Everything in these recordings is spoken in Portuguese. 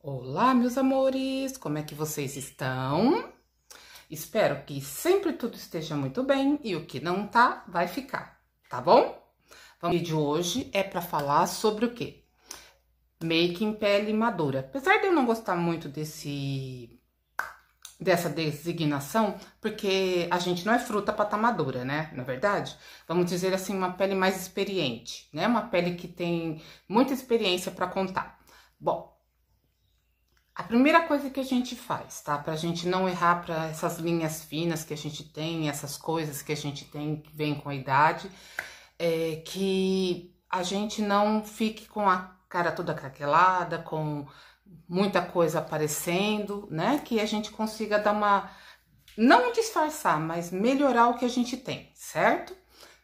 Olá, meus amores, como é que vocês estão? Espero que sempre tudo esteja muito bem e o que não tá, vai ficar, tá bom? O vídeo de hoje é para falar sobre o quê? Making pele madura. Apesar de eu não gostar muito desse dessa designação, porque a gente não é fruta para estar tá madura, né? Na é verdade, vamos dizer assim, uma pele mais experiente, né? Uma pele que tem muita experiência para contar. Bom, a primeira coisa que a gente faz, tá? Pra gente não errar para essas linhas finas que a gente tem, essas coisas que a gente tem que vem com a idade, é que a gente não fique com a cara toda craquelada, com muita coisa aparecendo, né? Que a gente consiga dar uma não disfarçar, mas melhorar o que a gente tem, certo?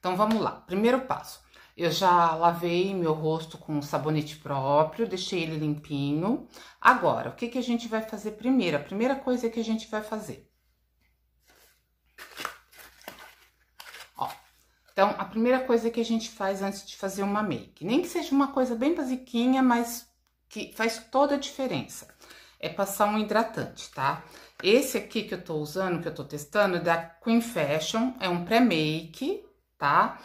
Então vamos lá. Primeiro passo. Eu já lavei meu rosto com sabonete próprio, deixei ele limpinho. Agora, o que, que a gente vai fazer primeiro? A primeira coisa que a gente vai fazer. Ó, então, a primeira coisa que a gente faz antes de fazer uma make, nem que seja uma coisa bem basiquinha, mas que faz toda a diferença, é passar um hidratante, tá? Esse aqui que eu tô usando, que eu tô testando, é da Queen Fashion, é um pré-make, Tá?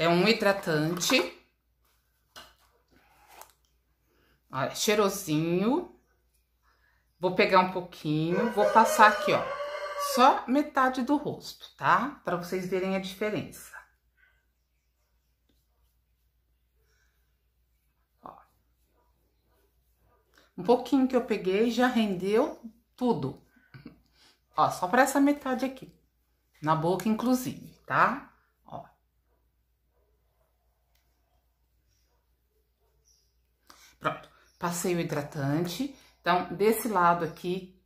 É um hidratante. Olha, é cheirosinho. Vou pegar um pouquinho, vou passar aqui, ó. Só metade do rosto, tá? Pra vocês verem a diferença. Ó. Um pouquinho que eu peguei já rendeu tudo. Ó, só pra essa metade aqui. Na boca, inclusive, tá? passei o hidratante. Então, desse lado aqui,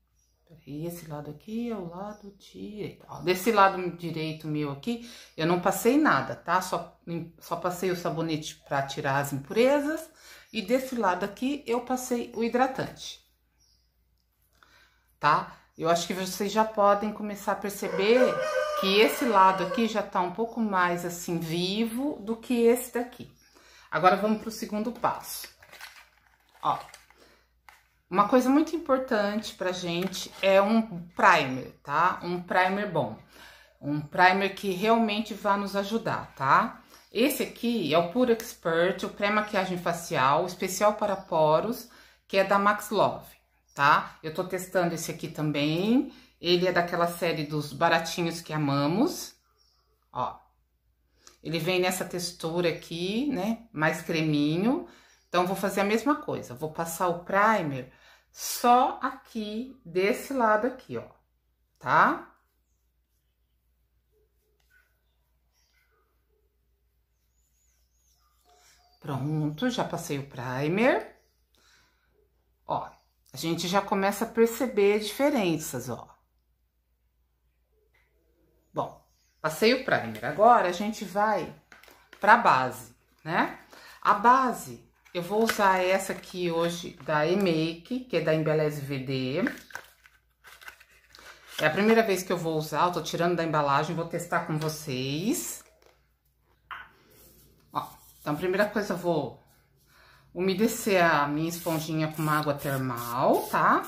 peraí, esse lado aqui é o lado direito. Ó, desse lado direito meu aqui, eu não passei nada, tá? Só, só passei o sabonete para tirar as impurezas. E desse lado aqui, eu passei o hidratante. Tá? Eu acho que vocês já podem começar a perceber que esse lado aqui já tá um pouco mais, assim, vivo do que esse daqui. Agora, vamos pro segundo passo. Ó, uma coisa muito importante pra gente é um primer, tá? Um primer bom. Um primer que realmente vai nos ajudar, tá? Esse aqui é o Pure Expert, o pré-maquiagem facial, especial para poros, que é da Max Love, tá? Eu tô testando esse aqui também. Ele é daquela série dos baratinhos que amamos, ó. Ele vem nessa textura aqui, né? Mais creminho. Então, vou fazer a mesma coisa, vou passar o primer só aqui, desse lado aqui, ó, tá? Pronto, já passei o primer. Ó, a gente já começa a perceber diferenças, ó. Bom, passei o primer. Agora, a gente vai pra base, né? A base, eu vou usar essa aqui hoje da E-Make, que é da Embeleze VD. É a primeira vez que eu vou usar, eu tô tirando da embalagem, vou testar com vocês. Ó, então a primeira coisa eu vou umedecer a minha esponjinha com uma água termal, tá?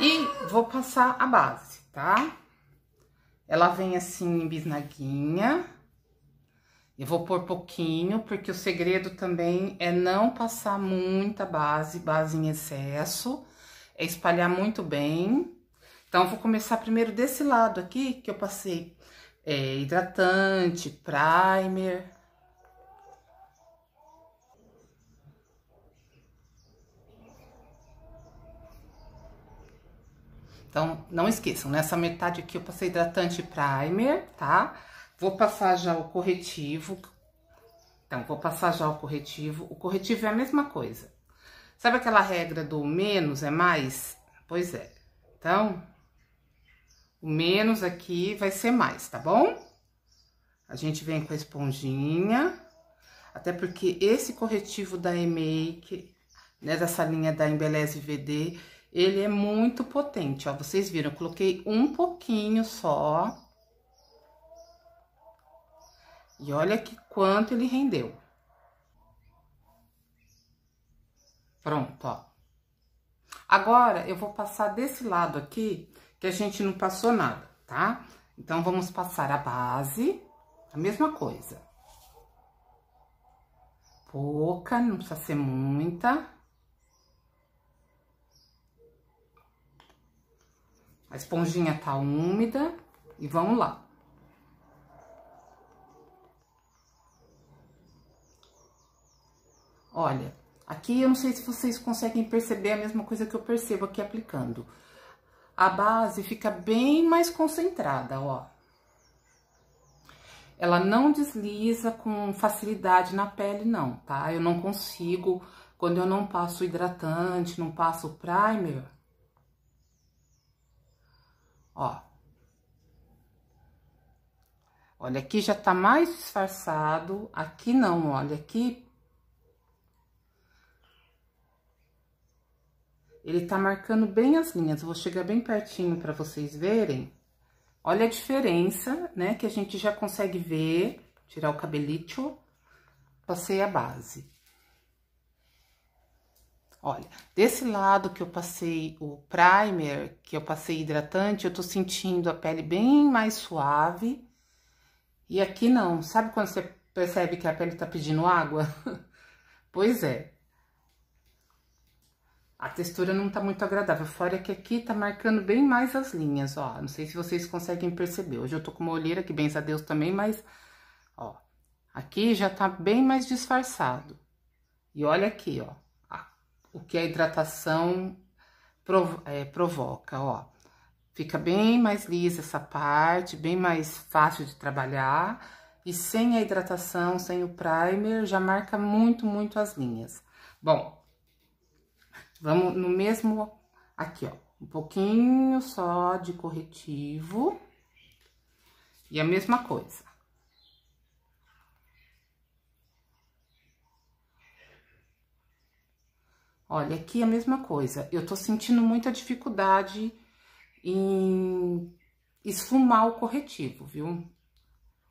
E vou passar a base, tá? Ela vem assim, bisnaguinha. Eu vou pôr pouquinho, porque o segredo também é não passar muita base, base em excesso, é espalhar muito bem. Então, eu vou começar primeiro desse lado aqui, que eu passei é, hidratante, primer. Então, não esqueçam, nessa metade aqui eu passei hidratante primer, tá? Vou passar já o corretivo. Então, vou passar já o corretivo. O corretivo é a mesma coisa. Sabe aquela regra do menos é mais? Pois é. Então, o menos aqui vai ser mais, tá bom? A gente vem com a esponjinha, até porque esse corretivo da E-Make, né, dessa linha da Embeleze VD, ele é muito potente, ó. Vocês viram, eu coloquei um pouquinho só, e olha que quanto ele rendeu. Pronto, ó. Agora, eu vou passar desse lado aqui, que a gente não passou nada, tá? Então, vamos passar a base, a mesma coisa. Pouca, não precisa ser muita. A esponjinha tá úmida e vamos lá. Olha, aqui eu não sei se vocês conseguem perceber a mesma coisa que eu percebo aqui aplicando. A base fica bem mais concentrada, ó. Ela não desliza com facilidade na pele, não, tá? Eu não consigo, quando eu não passo hidratante, não passo primer. Ó. Olha, aqui já tá mais disfarçado, aqui não, olha, aqui Ele tá marcando bem as linhas. Eu vou chegar bem pertinho para vocês verem. Olha a diferença, né? Que a gente já consegue ver. Tirar o cabelito. Passei a base. Olha, desse lado que eu passei o primer, que eu passei hidratante, eu tô sentindo a pele bem mais suave. E aqui não. Sabe quando você percebe que a pele tá pedindo água? pois é. A textura não tá muito agradável, fora que aqui tá marcando bem mais as linhas, ó. Não sei se vocês conseguem perceber. Hoje eu tô com uma olheira, que benza a Deus também, mas, ó, aqui já tá bem mais disfarçado. E olha aqui, ó, o que a hidratação provo é, provoca, ó. Fica bem mais lisa essa parte, bem mais fácil de trabalhar. E sem a hidratação, sem o primer, já marca muito, muito as linhas. Bom, Vamos no mesmo aqui, ó, um pouquinho só de corretivo. E a mesma coisa. Olha, aqui é a mesma coisa. Eu tô sentindo muita dificuldade em esfumar o corretivo, viu?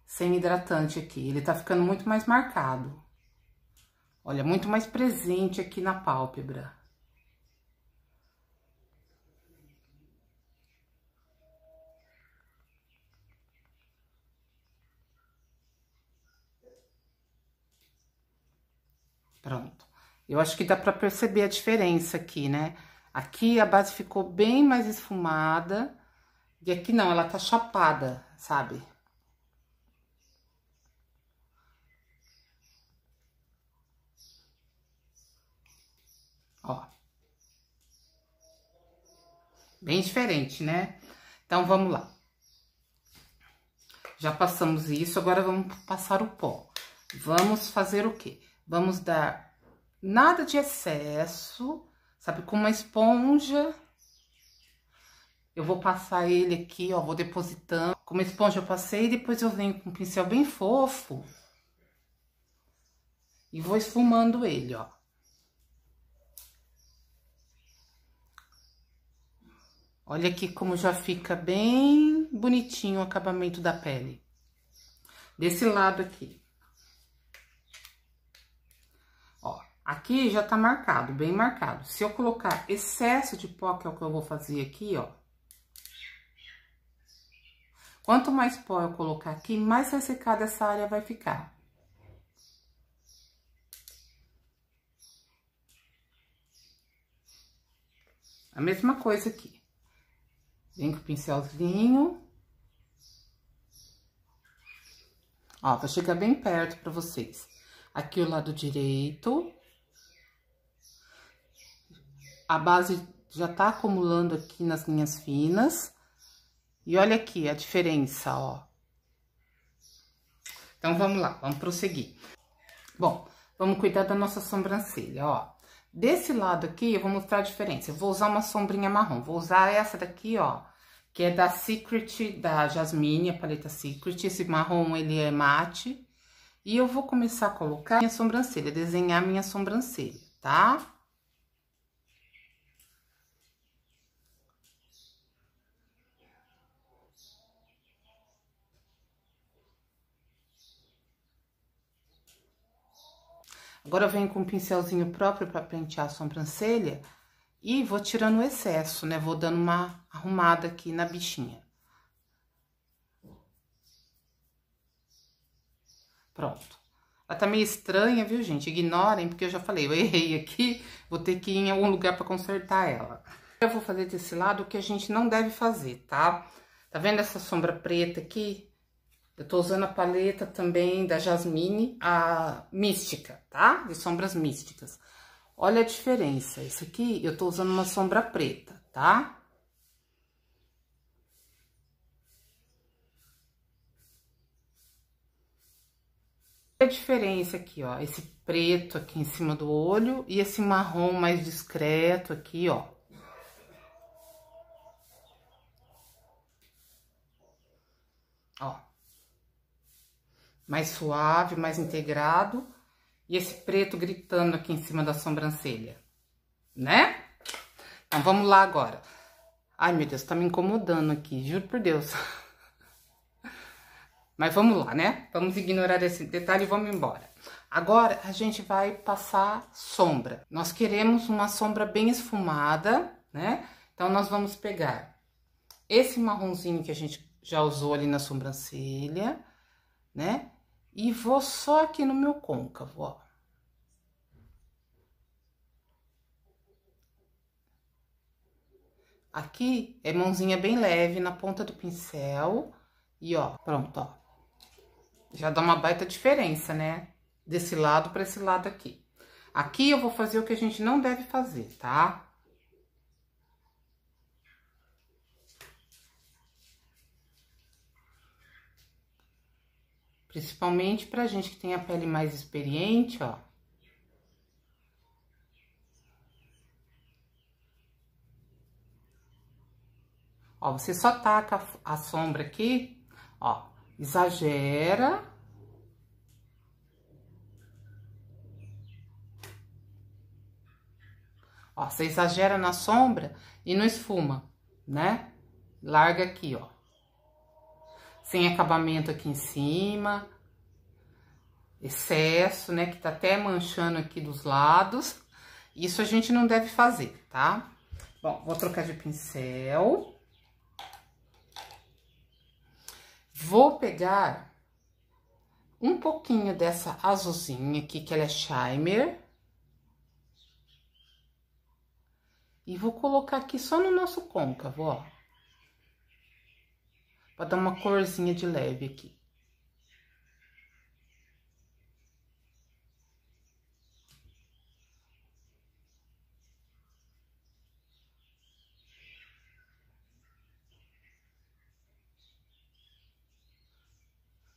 Sem hidratante aqui. Ele tá ficando muito mais marcado. Olha, muito mais presente aqui na pálpebra. Pronto. Eu acho que dá pra perceber a diferença aqui, né? Aqui a base ficou bem mais esfumada. E aqui não, ela tá chapada, sabe? Ó. Bem diferente, né? Então, vamos lá. Já passamos isso, agora vamos passar o pó. Vamos fazer o quê? Vamos dar nada de excesso, sabe? Com uma esponja. Eu vou passar ele aqui, ó, vou depositando. Com uma esponja eu passei, depois eu venho com um pincel bem fofo. E vou esfumando ele, ó. Olha aqui como já fica bem bonitinho o acabamento da pele. Desse lado aqui. Aqui já tá marcado, bem marcado. Se eu colocar excesso de pó, que é o que eu vou fazer aqui, ó. Quanto mais pó eu colocar aqui, mais ressecada essa área vai ficar. A mesma coisa aqui. Vem com o pincelzinho. Ó, vou chegar bem perto pra vocês. Aqui o lado direito. A base já tá acumulando aqui nas linhas finas. E olha aqui a diferença, ó. Então, vamos lá, vamos prosseguir. Bom, vamos cuidar da nossa sobrancelha, ó. Desse lado aqui, eu vou mostrar a diferença. Eu vou usar uma sombrinha marrom. Vou usar essa daqui, ó, que é da Secret, da Jasmine, a paleta Secret. Esse marrom, ele é mate. E eu vou começar a colocar minha sobrancelha, desenhar minha sobrancelha, tá? Agora eu venho com um pincelzinho próprio para pentear a sobrancelha e vou tirando o excesso, né? Vou dando uma arrumada aqui na bichinha. Pronto. Ela tá meio estranha, viu, gente? Ignorem, porque eu já falei, eu errei aqui, vou ter que ir em algum lugar para consertar ela. Eu vou fazer desse lado o que a gente não deve fazer, tá? Tá vendo essa sombra preta aqui? Eu tô usando a paleta também da Jasmine, a Mística, tá? De sombras místicas. Olha a diferença. Isso aqui eu tô usando uma sombra preta, tá? a diferença aqui, ó, esse preto aqui em cima do olho e esse marrom mais discreto aqui, ó. Ó mais suave, mais integrado. E esse preto gritando aqui em cima da sobrancelha, né? Então, vamos lá agora. Ai, meu Deus, tá me incomodando aqui, juro por Deus. Mas vamos lá, né? Vamos ignorar esse detalhe e vamos embora. Agora, a gente vai passar sombra. Nós queremos uma sombra bem esfumada, né? Então, nós vamos pegar esse marronzinho que a gente já usou ali na sobrancelha, né? E vou só aqui no meu côncavo, ó. Aqui é mãozinha bem leve na ponta do pincel. E ó, pronto, ó. Já dá uma baita diferença, né? Desse lado para esse lado aqui. Aqui eu vou fazer o que a gente não deve fazer, tá? Principalmente pra gente que tem a pele mais experiente, ó. Ó, você só taca a sombra aqui, ó, exagera. Ó, você exagera na sombra e não esfuma, né? Larga aqui, ó sem acabamento aqui em cima, excesso, né, que tá até manchando aqui dos lados. Isso a gente não deve fazer, tá? Bom, vou trocar de pincel. Vou pegar um pouquinho dessa azulzinha aqui, que ela é Shimer. E vou colocar aqui só no nosso côncavo, ó para dar uma corzinha de leve aqui.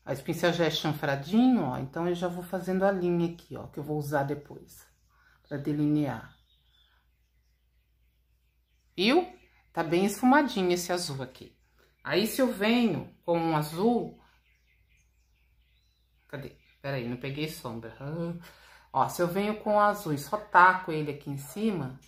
Aí, o pincel já é chanfradinho, ó, então eu já vou fazendo a linha aqui, ó, que eu vou usar depois, para delinear. Viu? Tá bem esfumadinho esse azul aqui. Aí se eu venho com um azul... Cadê? Peraí, não peguei sombra. Ah. Ó, se eu venho com o azul e só taco ele aqui em cima...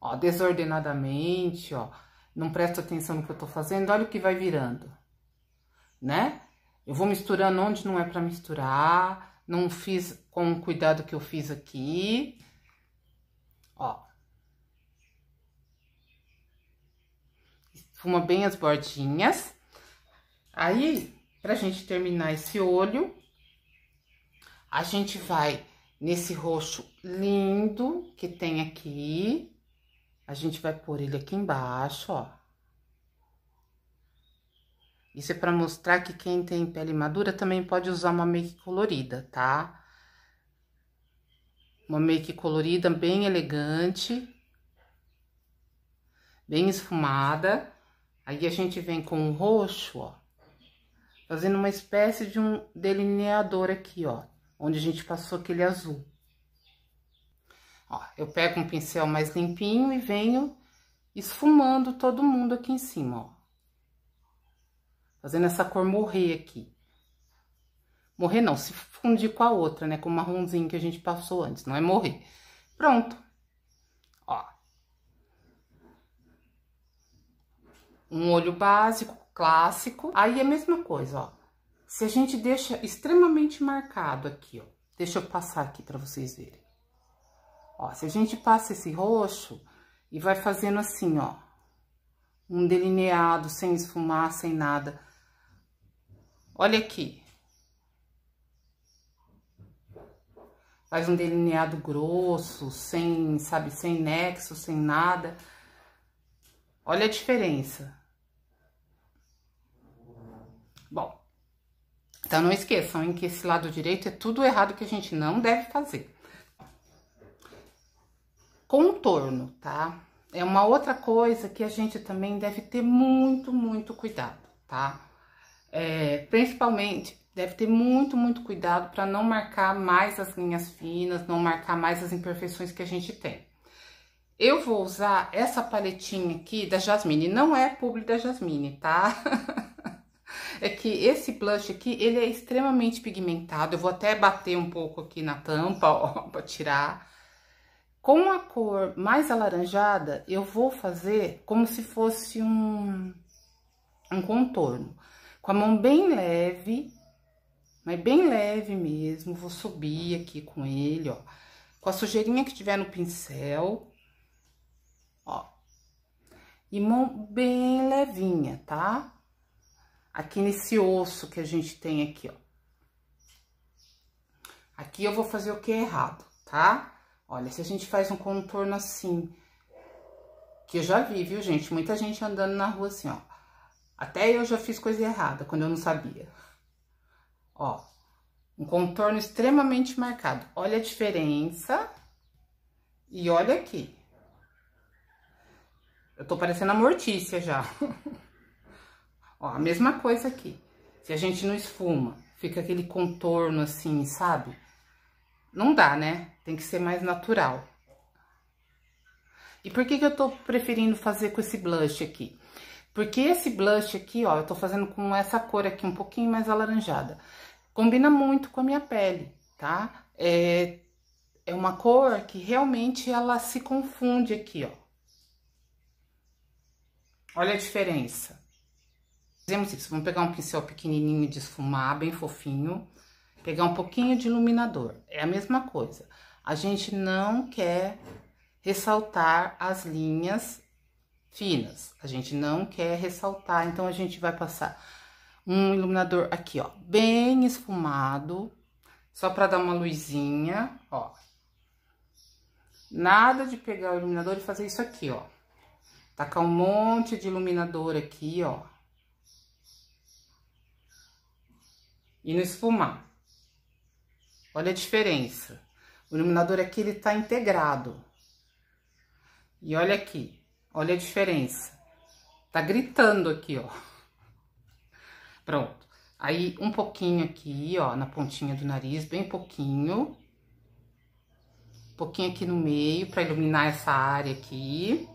Ó, desordenadamente, ó. Não presta atenção no que eu tô fazendo, olha o que vai virando, né? Eu vou misturando onde não é para misturar, não fiz com o cuidado que eu fiz aqui. Ó, Esfuma bem as bordinhas. Aí, pra gente terminar esse olho, a gente vai nesse roxo lindo que tem aqui. A gente vai pôr ele aqui embaixo, ó. Isso é pra mostrar que quem tem pele madura também pode usar uma make colorida, tá? Uma make colorida bem elegante. Bem esfumada. Aí a gente vem com o roxo, ó, fazendo uma espécie de um delineador aqui, ó, onde a gente passou aquele azul. Ó, eu pego um pincel mais limpinho e venho esfumando todo mundo aqui em cima, ó. Fazendo essa cor morrer aqui. Morrer não, se fundir com a outra, né? Com o marronzinho que a gente passou antes, não é morrer. Pronto. Um olho básico, clássico. Aí é a mesma coisa, ó. Se a gente deixa extremamente marcado aqui, ó. Deixa eu passar aqui para vocês verem. Ó, se a gente passa esse roxo e vai fazendo assim, ó. Um delineado, sem esfumar, sem nada. Olha aqui. Faz um delineado grosso, sem, sabe, sem nexo, sem nada. Olha a diferença. Bom, então não esqueçam em que esse lado direito é tudo errado que a gente não deve fazer. Contorno, tá? É uma outra coisa que a gente também deve ter muito, muito cuidado, tá? É, principalmente, deve ter muito, muito cuidado para não marcar mais as linhas finas, não marcar mais as imperfeições que a gente tem. Eu vou usar essa paletinha aqui da Jasmine, não é publi da Jasmine, tá? é que esse blush aqui, ele é extremamente pigmentado, eu vou até bater um pouco aqui na tampa, ó, pra tirar. Com a cor mais alaranjada, eu vou fazer como se fosse um, um contorno. Com a mão bem leve, mas bem leve mesmo, vou subir aqui com ele, ó. Com a sujeirinha que tiver no pincel, e mão bem levinha, tá? Aqui nesse osso que a gente tem aqui, ó. Aqui eu vou fazer o que é errado, tá? Olha, se a gente faz um contorno assim, que eu já vi, viu, gente? Muita gente andando na rua assim, ó. Até eu já fiz coisa errada, quando eu não sabia. Ó, um contorno extremamente marcado. Olha a diferença e olha aqui. Eu tô parecendo a Mortícia já. Ó, a mesma coisa aqui. Se a gente não esfuma, fica aquele contorno assim, sabe? Não dá, né? Tem que ser mais natural. E por que que eu tô preferindo fazer com esse blush aqui? Porque esse blush aqui, ó, eu tô fazendo com essa cor aqui um pouquinho mais alaranjada. Combina muito com a minha pele, tá? É, é uma cor que realmente ela se confunde aqui, ó. Olha a diferença. Fizemos isso, vamos pegar um pincel pequenininho de esfumar, bem fofinho, pegar um pouquinho de iluminador, é a mesma coisa. A gente não quer ressaltar as linhas finas, a gente não quer ressaltar, então a gente vai passar um iluminador aqui, ó, bem esfumado, só para dar uma luzinha, ó. Nada de pegar o iluminador e fazer isso aqui, ó. Tacar um monte de iluminador aqui, ó. E não esfumar. Olha a diferença. O iluminador aqui, ele tá integrado. E olha aqui, olha a diferença. Tá gritando aqui, ó. Pronto. Aí, um pouquinho aqui, ó, na pontinha do nariz, bem pouquinho. Um pouquinho aqui no meio, pra iluminar essa área aqui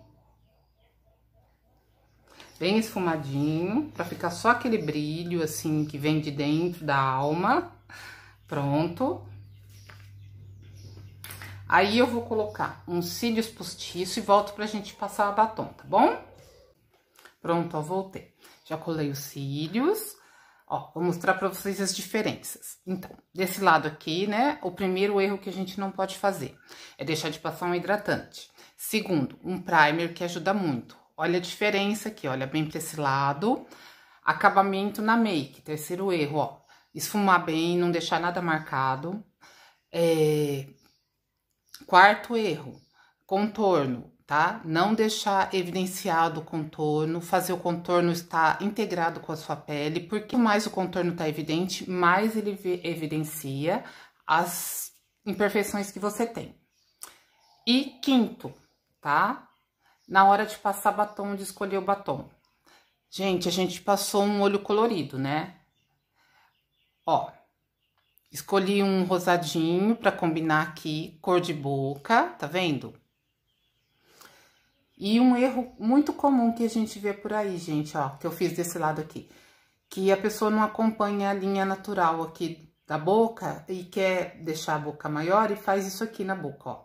bem esfumadinho, pra ficar só aquele brilho, assim, que vem de dentro da alma. Pronto. Aí eu vou colocar uns cílios postiço e volto pra gente passar o batom, tá bom? Pronto, ó, voltei. Já colei os cílios. Ó, vou mostrar pra vocês as diferenças. Então, desse lado aqui, né, o primeiro erro que a gente não pode fazer é deixar de passar um hidratante. Segundo, um primer que ajuda muito. Olha a diferença aqui, olha bem para esse lado. Acabamento na make, terceiro erro, ó. Esfumar bem, não deixar nada marcado. É... Quarto erro, contorno, tá? Não deixar evidenciado o contorno, fazer o contorno estar integrado com a sua pele. Porque mais o contorno tá evidente, mais ele evidencia as imperfeições que você tem. E quinto, tá? na hora de passar batom, de escolher o batom. Gente, a gente passou um olho colorido, né? Ó, escolhi um rosadinho para combinar aqui, cor de boca, tá vendo? E um erro muito comum que a gente vê por aí, gente, ó, que eu fiz desse lado aqui. Que a pessoa não acompanha a linha natural aqui da boca e quer deixar a boca maior e faz isso aqui na boca, ó.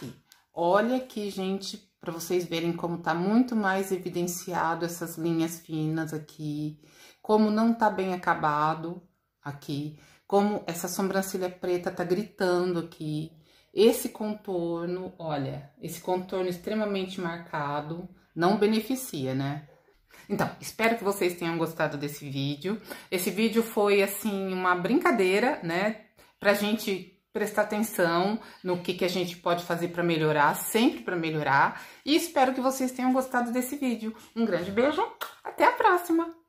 E olha aqui, gente, para vocês verem como tá muito mais evidenciado essas linhas finas aqui, como não tá bem acabado aqui, como essa sobrancelha preta tá gritando aqui. Esse contorno, olha, esse contorno extremamente marcado, não beneficia, né? Então, espero que vocês tenham gostado desse vídeo. Esse vídeo foi, assim, uma brincadeira, né? Pra gente prestar atenção no que, que a gente pode fazer para melhorar, sempre para melhorar. E espero que vocês tenham gostado desse vídeo. Um grande beijo, até a próxima!